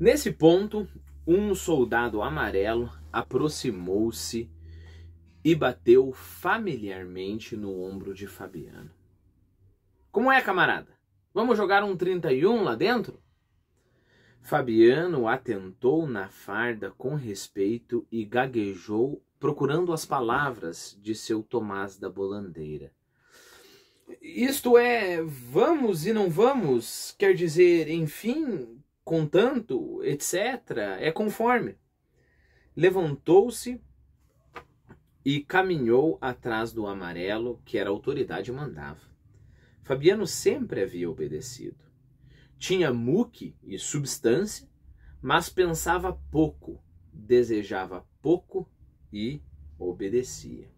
Nesse ponto, um soldado amarelo aproximou-se e bateu familiarmente no ombro de Fabiano. Como é, camarada? Vamos jogar um 31 lá dentro? Fabiano atentou na farda com respeito e gaguejou, procurando as palavras de seu Tomás da Bolandeira. Isto é, vamos e não vamos, quer dizer, enfim, contanto, etc., é conforme. Levantou-se e caminhou atrás do amarelo que era a autoridade mandava. Fabiano sempre havia obedecido. Tinha muque e substância, mas pensava pouco, desejava pouco e obedecia.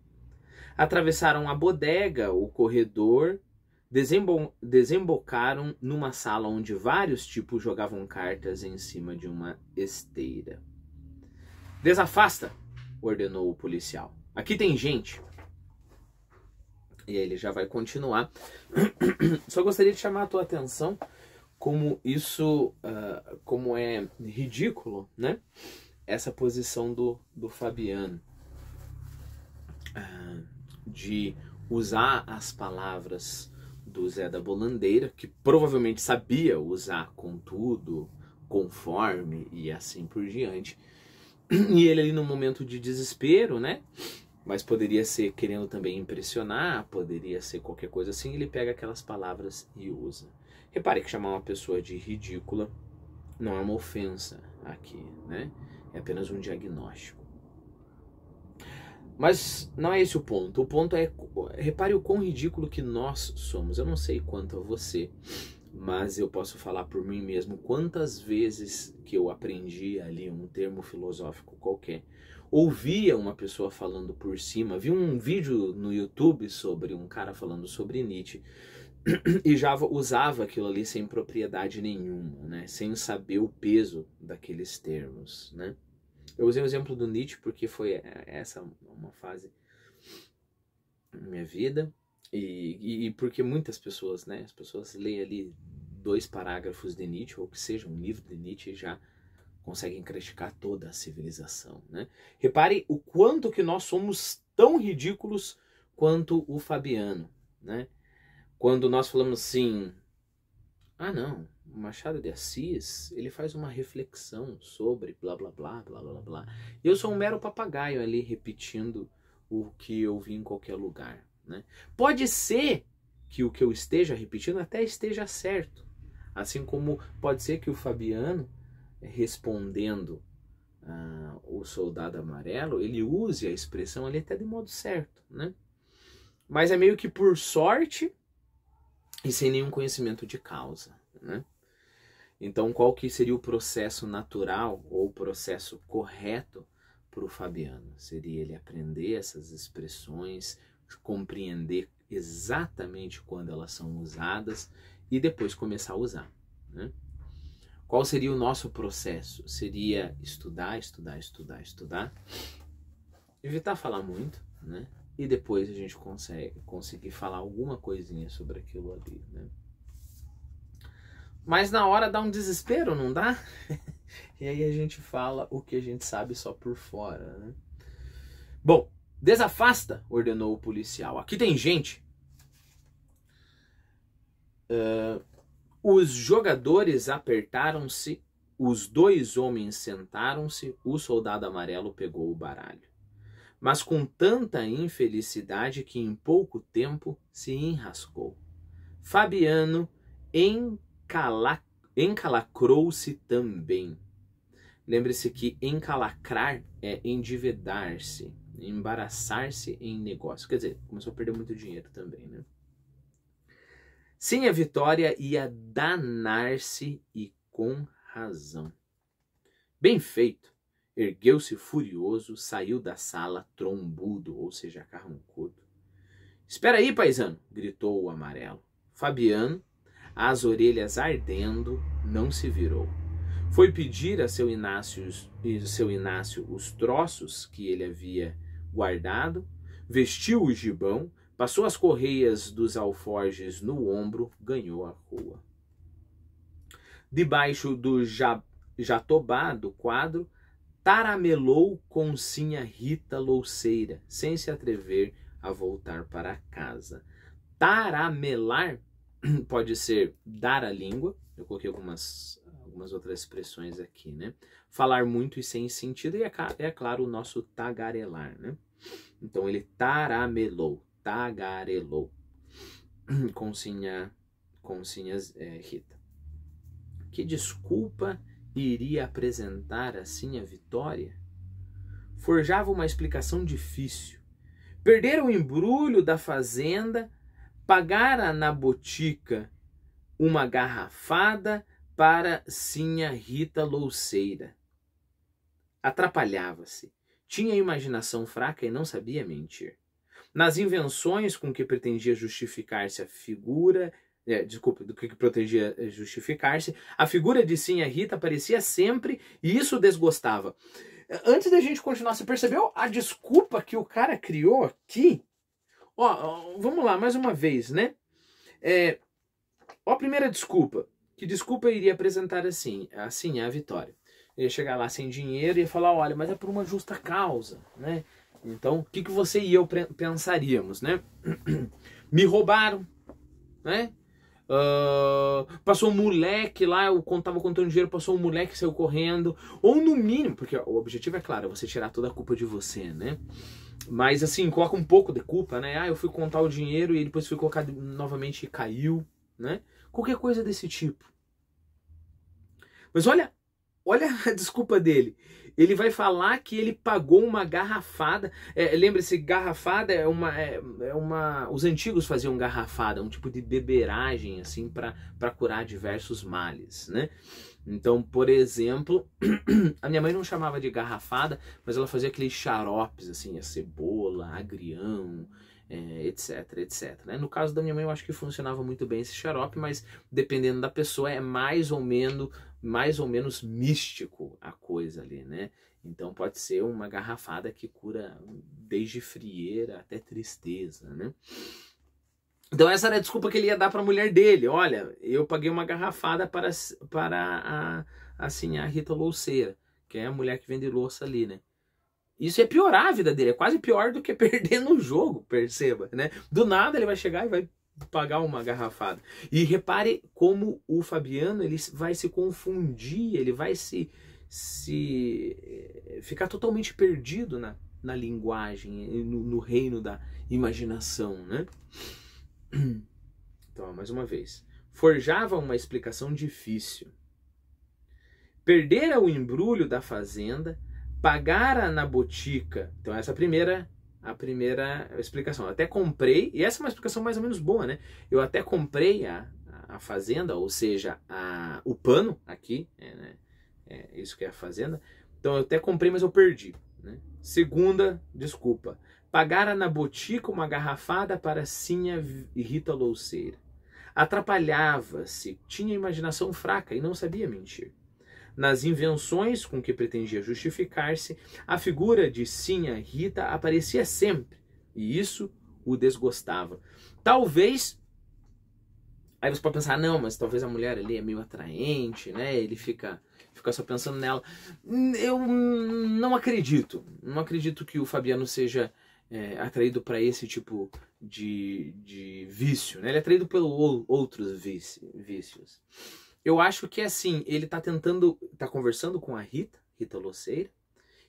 Atravessaram a bodega, o corredor desembocaram numa sala onde vários tipos jogavam cartas em cima de uma esteira. Desafasta, ordenou o policial. Aqui tem gente. E aí ele já vai continuar. Só gostaria de chamar a tua atenção como isso, uh, como é ridículo, né? Essa posição do, do Fabiano uh, de usar as palavras do Zé da Bolandeira, que provavelmente sabia usar contudo, conforme e assim por diante. E ele ali no momento de desespero, né? Mas poderia ser querendo também impressionar, poderia ser qualquer coisa assim, ele pega aquelas palavras e usa. Repare que chamar uma pessoa de ridícula não é uma ofensa aqui, né? É apenas um diagnóstico. Mas não é esse o ponto. O ponto é, repare o quão ridículo que nós somos. Eu não sei quanto a você, mas eu posso falar por mim mesmo quantas vezes que eu aprendi ali um termo filosófico qualquer, ouvia uma pessoa falando por cima, vi um vídeo no YouTube sobre um cara falando sobre Nietzsche e já usava aquilo ali sem propriedade nenhuma, né? sem saber o peso daqueles termos, né? Eu usei o exemplo do Nietzsche porque foi é, é essa uma fase na minha vida e, e porque muitas pessoas, né? As pessoas leem ali dois parágrafos de Nietzsche ou que seja um livro de Nietzsche já conseguem criticar toda a civilização, né? Repare o quanto que nós somos tão ridículos quanto o Fabiano, né? Quando nós falamos assim, ah não, Machado de Assis, ele faz uma reflexão sobre blá blá blá blá blá blá. E eu sou um mero papagaio ali repetindo o que eu vi em qualquer lugar, né? Pode ser que o que eu esteja repetindo até esteja certo. Assim como pode ser que o Fabiano respondendo uh, o soldado amarelo, ele use a expressão ali até de modo certo, né? Mas é meio que por sorte e sem nenhum conhecimento de causa, né? Então, qual que seria o processo natural ou o processo correto para o Fabiano? Seria ele aprender essas expressões, compreender exatamente quando elas são usadas e depois começar a usar. Né? Qual seria o nosso processo? Seria estudar, estudar, estudar, estudar, evitar falar muito, né? E depois a gente consegue conseguir falar alguma coisinha sobre aquilo ali, né? Mas na hora dá um desespero, não dá? e aí a gente fala o que a gente sabe só por fora, né? Bom, desafasta, ordenou o policial. Aqui tem gente. Uh, os jogadores apertaram-se, os dois homens sentaram-se, o soldado amarelo pegou o baralho. Mas com tanta infelicidade que em pouco tempo se enrascou. Fabiano, em encalacrou-se também. Lembre-se que encalacrar é endividar-se, embaraçar-se em negócio. Quer dizer, começou a perder muito dinheiro também, né? Sim, a vitória ia danar-se e com razão. Bem feito. Ergueu-se furioso, saiu da sala trombudo, ou seja, carrancudo. Espera aí, paisano! gritou o amarelo. Fabiano as orelhas ardendo, não se virou. Foi pedir a seu Inácio, seu Inácio os troços que ele havia guardado, vestiu o gibão, passou as correias dos alforjes no ombro, ganhou a rua. Debaixo do ja, jatobá do quadro, taramelou Concinha Rita Louceira, sem se atrever a voltar para casa. Taramelar pode ser dar a língua, eu coloquei algumas, algumas outras expressões aqui, né? Falar muito e sem sentido, e é, é claro o nosso tagarelar, né? Então ele taramelou, tagarelou. Consinha, Consinhas é, Rita. Que desculpa iria apresentar assim a vitória? Forjava uma explicação difícil. Perder o embrulho da fazenda pagara na botica uma garrafada para Sinha Rita Louceira. Atrapalhava-se. Tinha imaginação fraca e não sabia mentir. Nas invenções com que pretendia justificar-se a figura, é, desculpa, do que protegia é, justificar-se, a figura de Sinha Rita aparecia sempre e isso desgostava. Antes da gente continuar, você percebeu a desculpa que o cara criou aqui? Ó, vamos lá, mais uma vez, né? É, ó, a primeira desculpa. Que desculpa eu iria apresentar assim, assim é a Vitória? Eu ia chegar lá sem dinheiro e ia falar, olha, mas é por uma justa causa, né? Então, o que, que você e eu pensaríamos, né? Me roubaram, né? Uh, passou um moleque lá, eu tava contando dinheiro, passou um moleque saiu correndo. Ou no mínimo, porque o objetivo é claro, é você tirar toda a culpa de você, né? Mas assim, coloca um pouco de culpa, né? Ah, eu fui contar o dinheiro e depois foi colocar novamente e caiu, né? Qualquer coisa desse tipo. Mas olha, olha a desculpa dele. Ele vai falar que ele pagou uma garrafada. É, Lembre-se, garrafada é uma, é, é, uma. Os antigos faziam garrafada, um tipo de beberagem, assim, para curar diversos males, né? Então, por exemplo, a minha mãe não chamava de garrafada, mas ela fazia aqueles xaropes, assim, a cebola, agrião, é, etc, etc. Né? No caso da minha mãe, eu acho que funcionava muito bem esse xarope, mas dependendo da pessoa, é mais ou menos, mais ou menos místico a coisa ali, né? Então pode ser uma garrafada que cura desde frieira até tristeza, né? Então essa era a desculpa que ele ia dar para a mulher dele. Olha, eu paguei uma garrafada para, para a, assim, a Rita Louceira, que é a mulher que vende louça ali, né? Isso é piorar a vida dele, é quase pior do que perder no jogo, perceba, né? Do nada ele vai chegar e vai pagar uma garrafada. E repare como o Fabiano, ele vai se confundir, ele vai se se eh, ficar totalmente perdido na, na linguagem, no, no reino da imaginação, né? Então, mais uma vez. Forjava uma explicação difícil. Perdera o embrulho da fazenda, pagara na botica. Então, essa é a primeira, a primeira explicação. Eu até comprei, e essa é uma explicação mais ou menos boa, né? Eu até comprei a, a fazenda, ou seja, a, o pano aqui, é, né? é, isso que é a fazenda. Então, eu até comprei, mas eu perdi. Né? Segunda desculpa. Pagara na botica uma garrafada para Sinha e Rita Louceira. Atrapalhava-se, tinha imaginação fraca e não sabia mentir. Nas invenções com que pretendia justificar-se, a figura de Sinha Rita aparecia sempre, e isso o desgostava. Talvez. Aí você pode pensar, ah, não, mas talvez a mulher ali é meio atraente, né? Ele fica, fica só pensando nela. Eu não acredito. Não acredito que o Fabiano seja é, atraído para esse tipo de, de vício, né? Ele é atraído pelos outros vícios. Eu acho que assim, ele está tentando, está conversando com a Rita, Rita Loceira,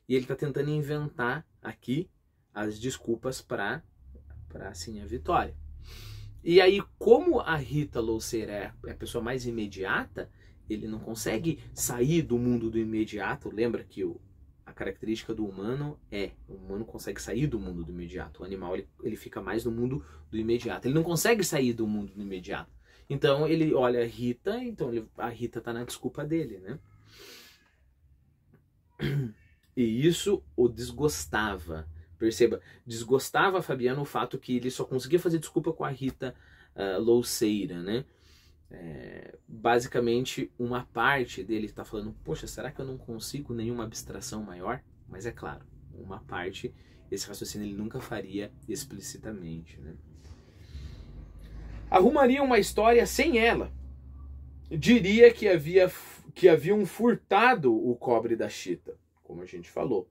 e ele está tentando inventar aqui as desculpas para para assim a vitória. E aí, como a Rita Louceira é, é a pessoa mais imediata, ele não consegue sair do mundo do imediato. Lembra que o, característica do humano é, o humano consegue sair do mundo do imediato. O animal ele, ele fica mais no mundo do imediato. Ele não consegue sair do mundo do imediato. Então ele olha a Rita, então ele, a Rita tá na desculpa dele, né? E isso o desgostava. Perceba, desgostava a o fato que ele só conseguia fazer desculpa com a Rita uh, Louceira, né? é, basicamente uma parte dele está falando: Poxa, será que eu não consigo nenhuma abstração maior? Mas é claro, uma parte, esse raciocínio ele nunca faria explicitamente. Né? Arrumaria uma história sem ela. Diria que, havia, que haviam furtado o cobre da chita, como a gente falou.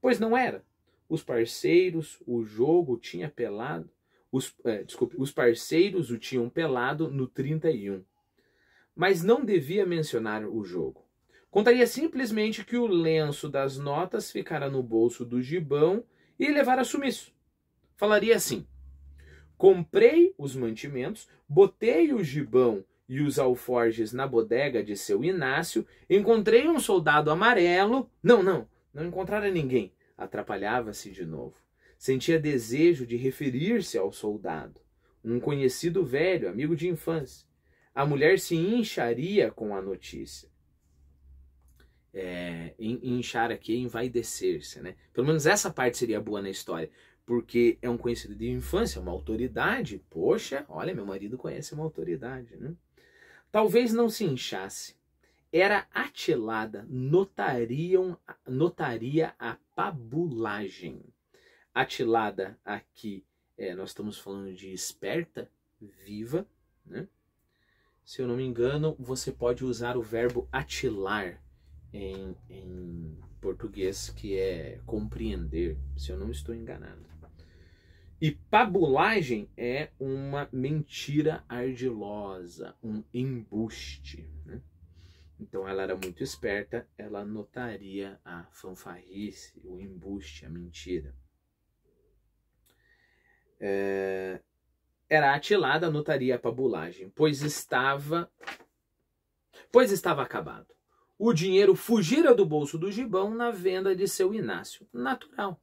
Pois não era. Os parceiros, o jogo tinha pelado, os, é, desculpe, os parceiros o tinham pelado no 31, mas não devia mencionar o jogo. Contaria simplesmente que o lenço das notas ficara no bolso do gibão e levara sumiço. Falaria assim: Comprei os mantimentos, botei o gibão e os alforjes na bodega de seu Inácio, encontrei um soldado amarelo. Não, não, não encontrara ninguém. Atrapalhava-se de novo. Sentia desejo de referir-se ao soldado, um conhecido velho, amigo de infância. A mulher se incharia com a notícia. É, inchar aqui é envaidecer-se, né? Pelo menos essa parte seria boa na história, porque é um conhecido de infância, é uma autoridade. Poxa, olha, meu marido conhece uma autoridade, né? Talvez não se inchasse. Era atilada, notariam, notaria a pabulagem atilada aqui, é, nós estamos falando de esperta, viva, né? Se eu não me engano, você pode usar o verbo atilar em, em português, que é compreender, se eu não estou enganado. E pabulagem é uma mentira ardilosa, um embuste. Né? Então ela era muito esperta, ela notaria a fanfarrice, o embuste, a mentira é, era atilada a notaria a pabulagem, pois estava pois estava acabado. O dinheiro fugira do bolso do gibão na venda de seu Inácio, natural.